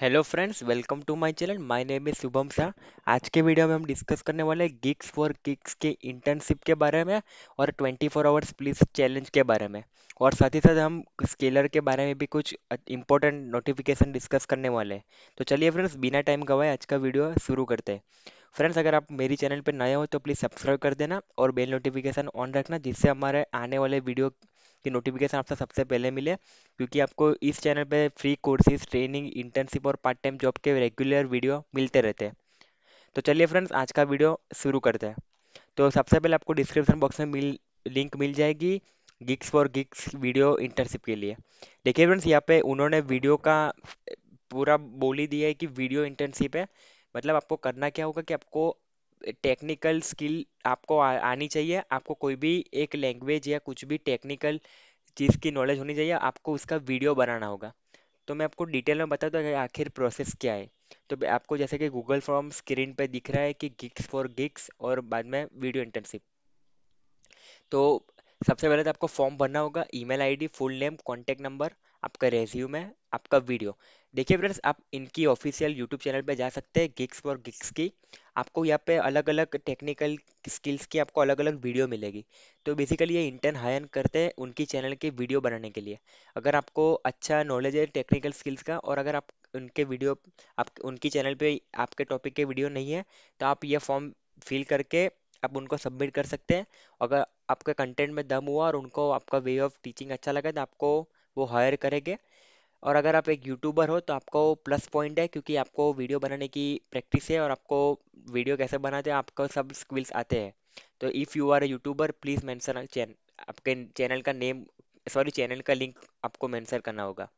hello friends welcome to my channel my name is Shubham Shah आज के video में हम डिस्कस करने वाले हैं गिग्स फॉर गिग्स के इंटर्नशिप के बारे में और 24 फोर आवर्स प्लीज चैलेंज के बारे में और साथ ही साथ हम स्केलर के बारे में भी कुछ इंपॉर्टेंट नोटिफिकेशन डिस्कस करने वाले हैं तो चलिए फ्रेंड्स बिना टाइम गवाए आज का वीडियो शुरू करते हैं फ्रेंड्स अगर आप मेरी चैनल पर नए हो तो प्लीज़ सब्सक्राइब कर देना और बेल नोटिफिकेशन ऑन रखना जिससे हमारे आने वाले वीडियो कि नोटिफिकेशन आपसे सबसे पहले मिले क्योंकि आपको इस चैनल पे फ्री कोर्सेज ट्रेनिंग इंटर्नशिप और पार्ट टाइम जॉब के रेगुलर वीडियो मिलते रहते हैं तो चलिए फ्रेंड्स आज का वीडियो शुरू करते हैं तो सबसे पहले आपको डिस्क्रिप्शन बॉक्स में मिल लिंक मिल जाएगी GeeksforGeeks video internship के लिए देखिए फ्रेंड्स यहाँ पे उन्होंने वीडियो का पूरा बोली दिया है कि वीडियो इंटर्नशिप है मतलब आपको करना क्या होगा कि आपको टेक्निकल स्किल आपको आ, आनी चाहिए आपको कोई भी एक लैंग्वेज या कुछ भी टेक्निकल चीज़ की नॉलेज होनी चाहिए आपको उसका वीडियो बनाना होगा तो मैं आपको डिटेल में बता दूँ आखिर प्रोसेस क्या है तो आपको जैसे कि गूगल फॉर्म स्क्रीन पर दिख रहा है कि गिक्स फॉर गिक्स और बाद में वीडियो इंटर्नशिप तो सबसे पहले तो आपको फॉर्म भरना होगा email ID full name contact number आपका रेज्यूम है आपका वीडियो देखिए फ्रेंड्स आप इनकी ऑफिशियल यूट्यूब चैनल पे जा सकते हैं गिग्स फॉर गिग्स की आपको यहाँ पे अलग अलग टेक्निकल स्किल्स की आपको अलग अलग वीडियो मिलेगी तो बेसिकली ये इंटर्न हायर करते हैं उनकी चैनल की वीडियो बनाने के लिए अगर आपको अच्छा नॉलेज है टेक्निकल स्किल्स का और अगर आप उनके वीडियो आप उनकी चैनल पर आपके टॉपिक के वीडियो नहीं है तो आप ये फॉर्म फिल करके आप उनको सबमिट कर सकते हैं अगर आपका कंटेंट में दम हुआ और उनको आपका वे ऑफ टीचिंग अच्छा लगा तो आपको वो हायर करेंगे और अगर आप एक यूट्यूबर हो तो आपको प्लस पॉइंट है क्योंकि आपको वीडियो बनाने की प्रैक्टिस है और आपको वीडियो कैसे बनाते हैं आपको सब स्किल्स आते हैं तो if you are a YouTuber please mention चैन आपके चैनल का नेम सॉरी चैनल का लिंक आपको मैंसन करना होगा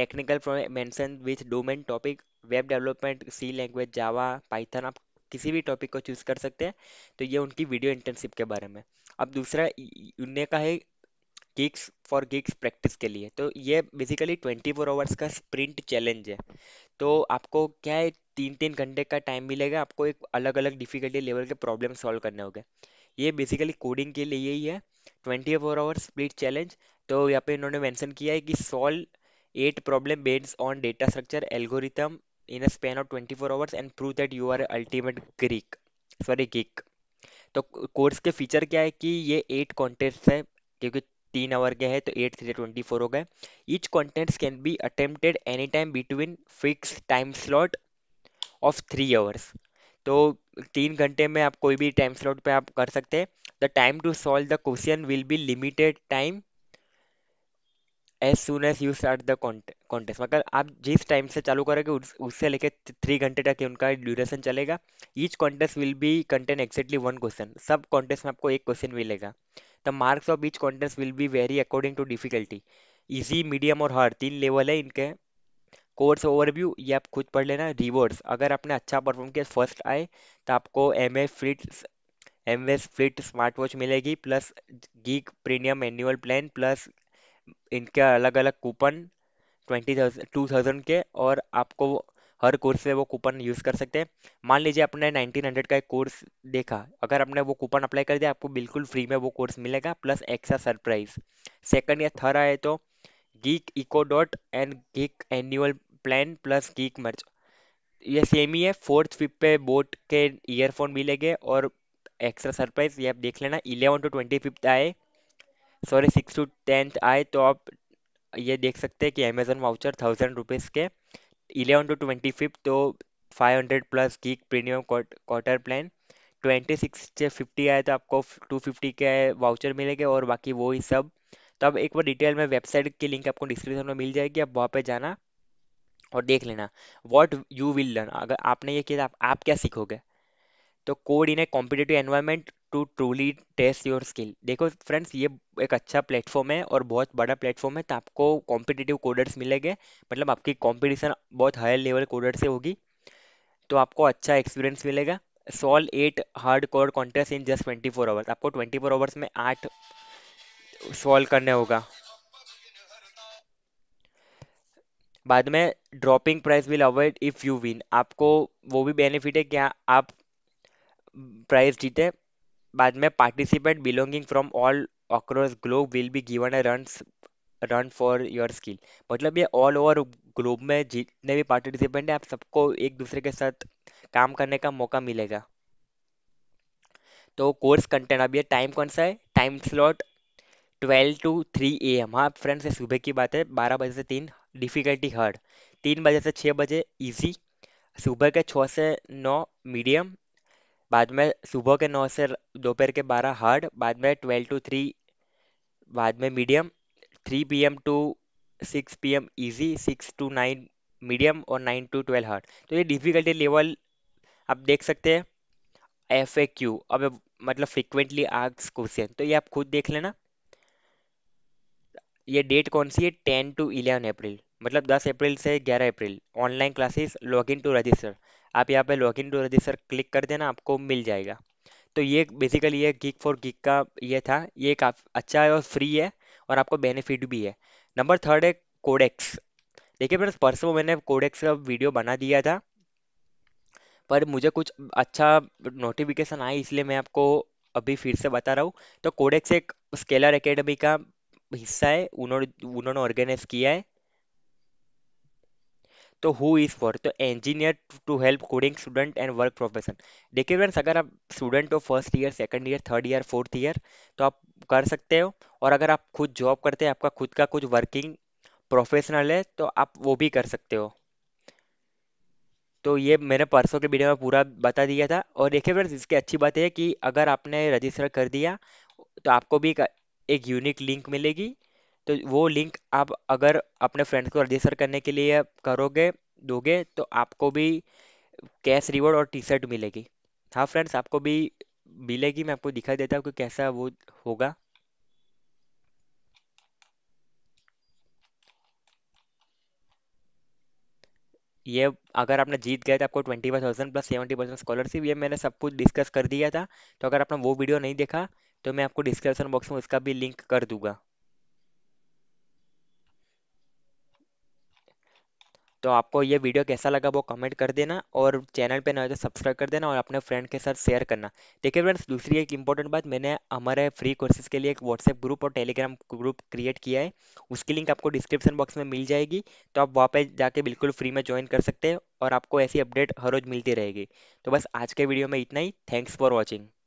technical mention with domain topic web development C language Java Python आप किसी भी टॉपिक को चूज़ कर सकते हैं तो ये उनकी वीडियो इंटर्नशिप के बारे में अब दूसरा उनने का है गिग्स फॉर गिग्स प्रैक्टिस के लिए तो ये बेसिकली ट्वेंटी फोर आवर्स का स्प्रिंट चैलेंज है तो आपको क्या है तीन तीन घंटे का टाइम मिलेगा आपको एक अलग अलग डिफिकल्टी लेवल के प्रॉब्लम सॉल्व करने होंगे ये बेसिकली कोडिंग के लिए ही है twenty four hours sprint challenge तो यहाँ पे इन्होंने मेंशन किया है कि solve eight problem based on data structure algorithm in a span of twenty four hours and prove that you are ultimate Greek sorry geek तो कोर्स के feature क्या है कि ये एट कॉन्टेस्ट है क्योंकि तीन आवर के हैं तो एट थ्री ट्वेंटी फोर हो गए each contents can be attempted any time between fix time slot of three hours तो तीन घंटे में आप कोई भी टाइम स्लॉट पे आप कर सकते हैं the time to solve the question will be limited time as soon as you start the contest मतलब आप जिस टाइम से चालू करोगे उससे लेके थ्री घंटे तक उनका ड्यूरेशन चलेगा each contest will be contain exactly one question सब कॉन्टेस्ट में आपको एक क्वेश्चन मिलेगा the marks of each contest will be very according to difficulty easy medium और हार्ड तीन लेवल है इनके कोर्स ओवरव्यू ये आप खुद पढ़ लेना रिवॉर्ड्स अगर आपने अच्छा परफॉर्म किया फर्स्ट आए तो आपको एम ए फ्लिट्स M S fit smart watch मिलेगी plus geek premium annual plan plus इनके अलग अलग coupon twenty thousand two thousand के और आपको हर कोर्स से वो कूपन यूज कर सकते हैं मान लीजिए आपने 1900 का एक कोर्स देखा अगर आपने वो कूपन अप्लाई कर दिया आपको बिल्कुल फ्री में वो कोर्स मिलेगा प्लस एक्स्ट्रा सरप्राइज सेकंड या थर्ड आए तो geek Echo Dot and geek annual plan plus geek merch ये सेम ही है फोर्थ फिफ्थ पे बोट के ईयरफोन मिलेंगे और एक्स्ट्रा सरप्राइज ये आप देख लेना इलेवन टू ट्वेंटी फिफ्थ आए सॉरी सिक्स टू टेंथ आए तो आप ये देख सकते हैं कि अमेजोन वाउचर थाउजेंड रुपीज़ के इलेवन टू ट्वेंटी फिफ्थ तो five hundred plus geek premium quarter plan twenty six से फिफ्टी आए तो आपको टू फिफ्टी के वाउचर मिलेंगे और बाकी वो ही सब तो अब एक बार डिटेल में वेबसाइट की लिंक आपको डिस्क्रिप्शन में मिल जाएगी आप वहाँ पे जाना और देख लेना वॉट यू विल लर्न अगर आपने ये किया तो आप, आप क्या सीखोगे तो code in a competitive environment to truly test your skill देखो फ्रेंड्स ये एक अच्छा प्लेटफॉर्म है और बहुत बड़ा प्लेटफॉर्म है तो आपको कॉम्पिटिटिव कोडर्स मिलेंगे मतलब आपकी कॉम्पिटिशन बहुत हायर लेवल कोडर से होगी तो आपको अच्छा एक्सपीरियंस मिलेगा solve eight hard code contest in just twenty four hours आपको ट्वेंटी फोर आवर्स में आठ सॉल्व करने होगा बाद में dropping prize will avoid if you win आपको वो भी बेनिफिट है क्या आप प्राइस जीते बाद में participant belonging from all across globe will be given a run run for your skill मतलब ये ऑल ओवर ग्लोब में जितने भी पार्टिसिपेंट हैं आप सबको एक दूसरे के साथ काम करने का मौका मिलेगा तो कोर्स कंटेंट अब ये टाइम कौन सा है time slot twelve to three A M हाँ फ्रेंड्स सुबह की बात है बारह बजे से तीन डिफ़िकल्टी हर्ड तीन बजे से छः बजे इजी सुबह के छः से नौ मीडियम बाद में सुबह के नौ से दोपहर के बारह हार्ड बाद में ट्वेल्व टू थ्री बाद में medium three P M to six P M easy six to nine medium और नाइन टू ट्वेल्व हार्ड तो ये डिफ़िकल्टी लेवल आप देख सकते हैं एफ ए क्यू अब मतलब फ्रिक्वेंटली आग्स क्वेश्चन तो ये आप खुद देख लेना ये डेट कौन सी है टेन टू इलेवन अप्रैल मतलब दस अप्रैल से ग्यारह April online classes log in to register आप यहाँ पे लॉगिन टू रजिस्टर क्लिक कर देना आपको मिल जाएगा तो ये बेसिकली ये गिक फॉर गिक का ये था ये काफ़ी अच्छा है और फ्री है और आपको बेनिफिट भी है नंबर थर्ड है कोडेक्स देखिए फ्रेंड्स परसों मैंने कोडेक्स का वीडियो बना दिया था पर मुझे कुछ अच्छा नोटिफिकेशन आई इसलिए मैं आपको अभी फिर से बता रहा हूँ तो कोडेक्स एक स्केलर एकेडमी का हिस्सा है उन्होंने उन्होंने ऑर्गेनाइज किया है तो हु इज़ फॉर तो engineer to help coding student and work profession देखिए फ्रेंड्स अगर आप स्टूडेंट हो first year second year third year fourth year तो आप कर सकते हो और अगर आप खुद जॉब करते हैं आपका खुद का कुछ वर्किंग प्रोफेशनल है तो आप वो भी कर सकते हो तो ये मैंने परसों के वीडियो में पूरा बता दिया था और देखिए फ्रेंड्स इसकी अच्छी बात है कि अगर आपने रजिस्टर कर दिया तो आपको भी एक यूनिक लिंक मिलेगी तो वो लिंक आप अगर अपने फ्रेंड्स को रजिस्टर करने के लिए करोगे दोगे तो आपको भी कैश रिवॉर्ड और टी शर्ट मिलेगी हाँ फ्रेंड्स आपको भी मिलेगी मैं आपको दिखाई देता हूँ कि कैसा वो होगा ये अगर आपने जीत गए तो आपको twenty five thousand plus seventy percent scholarship ये मैंने सब कुछ डिस्कस कर दिया था तो अगर आपने वो वीडियो नहीं देखा तो मैं आपको डिस्क्रिप्शन बॉक्स में उसका भी लिंक कर दूंगा तो आपको ये वीडियो कैसा लगा वो कमेंट कर देना और चैनल पे ना तो सब्सक्राइब कर देना और अपने फ्रेंड के साथ शेयर करना देखिए फ्रेंड्स दूसरी एक इंपॉर्टेंट बात मैंने हमारे फ्री कोर्सेज के लिए एक व्हाट्सएप ग्रुप और टेलीग्राम ग्रुप क्रिएट किया है उसकी लिंक आपको डिस्क्रिप्शन बॉक्स में मिल जाएगी तो आप वहाँ पर जाके बिल्कुल फ्री में ज्वाइन कर सकते हैं और आपको ऐसी अपडेट हर रोज मिलती रहेगी तो बस आज के वीडियो में इतना ही थैंक्स फॉर वॉचिंग